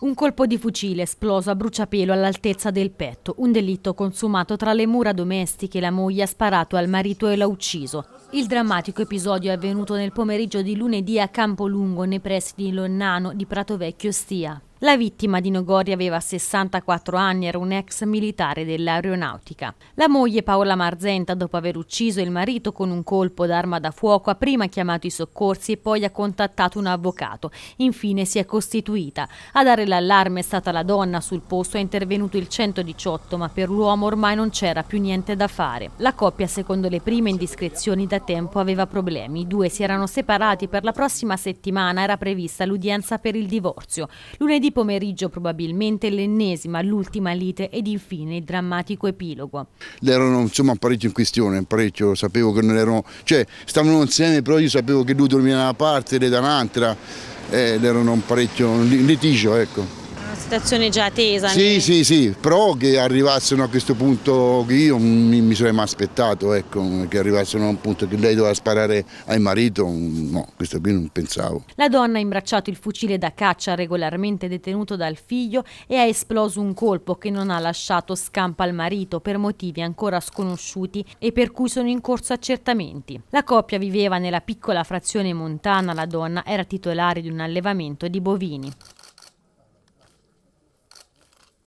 Un colpo di fucile esploso a bruciapelo all'altezza del petto, un delitto consumato tra le mura domestiche. La moglie ha sparato al marito e l'ha ucciso. Il drammatico episodio è avvenuto nel pomeriggio di lunedì a Campolungo, nei pressi di Lonnano di Prato Vecchio Stia. La vittima di Nogori aveva 64 anni, era un ex militare dell'aeronautica. La moglie Paola Marzenta, dopo aver ucciso il marito con un colpo d'arma da fuoco, ha prima chiamato i soccorsi e poi ha contattato un avvocato. Infine si è costituita. A dare l'allarme è stata la donna, sul posto è intervenuto il 118, ma per l'uomo ormai non c'era più niente da fare. La coppia, secondo le prime indiscrezioni da tempo, aveva problemi. I due si erano separati per la prossima settimana era prevista l'udienza per il divorzio. Lunedì pomeriggio probabilmente l'ennesima, l'ultima lite ed infine il drammatico epilogo. Erano insomma parecchio in questione, parecchio, sapevo che non erano, cioè stavano insieme però io sapevo che lui dormiva da una parte e lei da un'altra, eh, erano un parecchio un litigio ecco situazione già tesa. Sì, che... sì, sì, però che arrivassero a questo punto che io mi, mi sarei mai aspettato, ecco, che arrivassero a un punto che lei doveva sparare al marito, no, questo qui non pensavo. La donna ha imbracciato il fucile da caccia regolarmente detenuto dal figlio e ha esploso un colpo che non ha lasciato scampa al marito per motivi ancora sconosciuti e per cui sono in corso accertamenti. La coppia viveva nella piccola frazione montana, la donna era titolare di un allevamento di bovini.